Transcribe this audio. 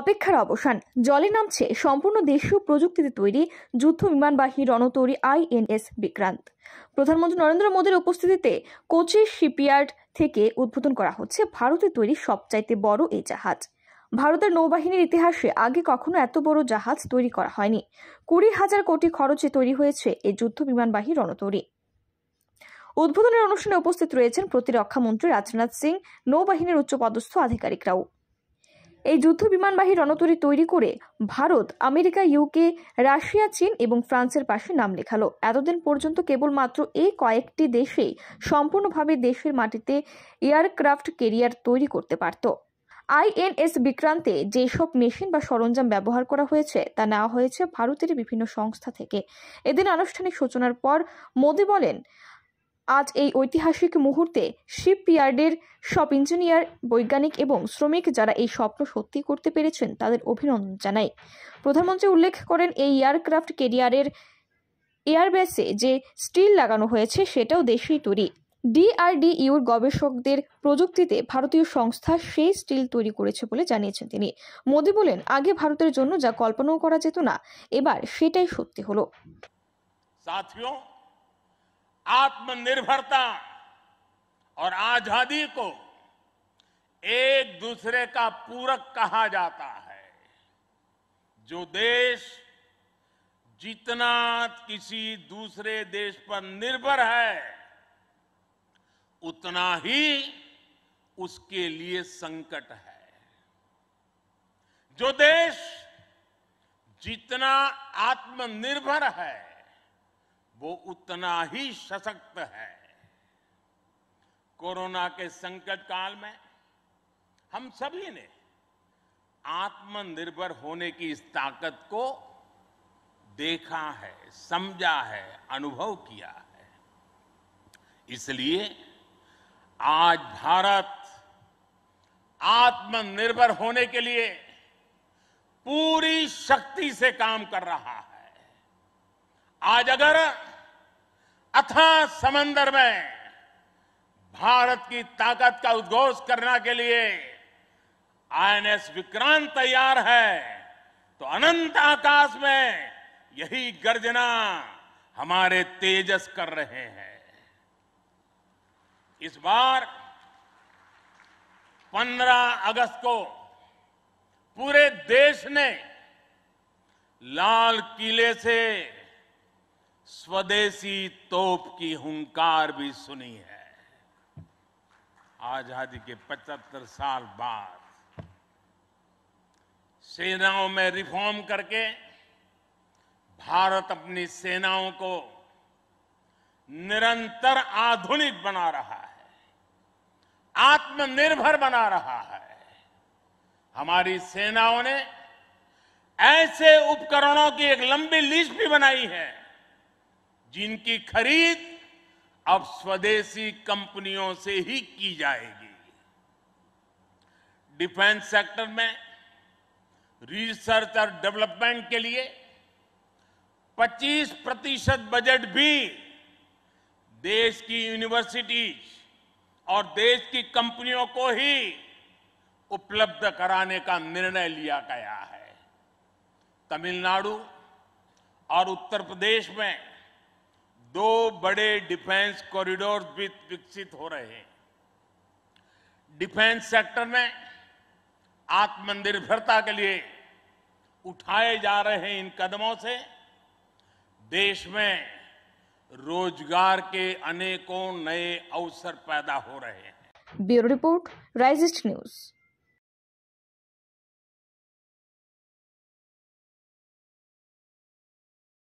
অপেক্ষার অবসান জলে নামছে সম্পূর্ণ দেশীয় প্রযুক্তিতে তৈরি যুদ্ধ বিমানবাহী রণতৌরি আইএনএস বিক্রান্ত প্রধানমন্ত্রী নরেন্দ্র মোদীর উপস্থিতিতে কোচি শিপইয়ার্ড থেকে উদ্বোধন করা হচ্ছে ভারতে তৈরি সবচাইতে বড় এই জাহাজ ভারতের নৌবাহিনীর ইতিহাসে আগে কখনো এত বড় জাহাজ তৈরি করা হয়নি কুড়ি হাজার কোটি খরচে তৈরি হয়েছে এই যুদ্ধ বিমানবাহী রণতরী উদ্বোধনের অনুষ্ঠানে উপস্থিত রয়েছেন প্রতিরক্ষা মন্ত্রী রাজনাথ সিং নৌবাহিনীর উচ্চপদস্থ আধিকারিকরাও এই যুদ্ধ বিমানবাহী রণতরী তৈরি করে ভারত আমেরিকা ইউকে রাশিয়া চীন এবং ফ্রান্সের পাশে নাম লেখালো এতদিন পর্যন্ত কেবলমাত্র এই কয়েকটি দেশেই সম্পূর্ণভাবে দেশের মাটিতে এয়ারক্রাফট কেরিয়ার তৈরি করতে পারত আইএনএস বিক্রান্তে যেসব মেশিন বা সরঞ্জাম ব্যবহার করা হয়েছে তা নেওয়া হয়েছে ভারতের বিভিন্ন সংস্থা থেকে এদিন আনুষ্ঠানিক সূচনার পর মোদি বলেন আজ এই ঐতিহাসিক মুহূর্তে শিপইয়ার্ডের সব ইঞ্জিনিয়ার বৈজ্ঞানিক এবং শ্রমিক যারা এই স্বপ্ন সত্যি করতে পেরেছেন তাদের অভিনন্দন জানাই প্রধানমন্ত্রী উল্লেখ করেন এই এয়ারক্রাফট কেরিয়ারের এয়ারবেসে যে স্টিল লাগানো হয়েছে সেটাও দেশেই তৈরি ডিআরডিইউর গবেষকদের প্রযুক্তিতে ভারতীয় সংস্থা সেই স্টিল তৈরি করেছে বলে জানিয়েছেন তিনি মোদী বলেন আগে ভারতের জন্য যা কল্পনাও করা যেত না এবার সেটাই সত্যি হলো आत्मनिर्भरता और आजादी को एक दूसरे का पूरक कहा जाता है जो देश जितना किसी दूसरे देश पर निर्भर है उतना ही उसके लिए संकट है जो देश जितना आत्मनिर्भर है वो उतना ही सशक्त है कोरोना के संकट काल में हम सभी ने आत्मनिर्भर होने की इस ताकत को देखा है समझा है अनुभव किया है इसलिए आज भारत आत्मनिर्भर होने के लिए पूरी शक्ति से काम कर रहा है आज अगर अथा समंदर में भारत की ताकत का उद्घोष करने के लिए आईएनएस विक्रांत तैयार है तो अनंत आकाश में यही गर्जना हमारे तेजस कर रहे हैं इस बार 15 अगस्त को पूरे देश ने लाल किले से स्वदेशी तोप की हुंकार भी सुनी है आजादी के 75 साल बाद सेनाओं में रिफॉर्म करके भारत अपनी सेनाओं को निरंतर आधुनिक बना रहा है आत्मनिर्भर बना रहा है हमारी सेनाओं ने ऐसे उपकरणों की एक लंबी लिस्ट भी बनाई है जिनकी खरीद अब स्वदेशी कंपनियों से ही की जाएगी डिफेंस सेक्टर में रिसर्च और डेवलपमेंट के लिए 25 प्रतिशत बजट भी देश की यूनिवर्सिटीज और देश की कंपनियों को ही उपलब्ध कराने का निर्णय लिया गया है तमिलनाडु और उत्तर प्रदेश में दो बड़े डिफेंस कॉरिडोर भी विकसित हो रहे हैं डिफेंस सेक्टर में आत्मनिर्भरता के लिए उठाए जा रहे इन कदमों से देश में रोजगार के अनेकों नए अवसर पैदा हो रहे हैं ब्यूरो रिपोर्ट राइजिस्ट न्यूज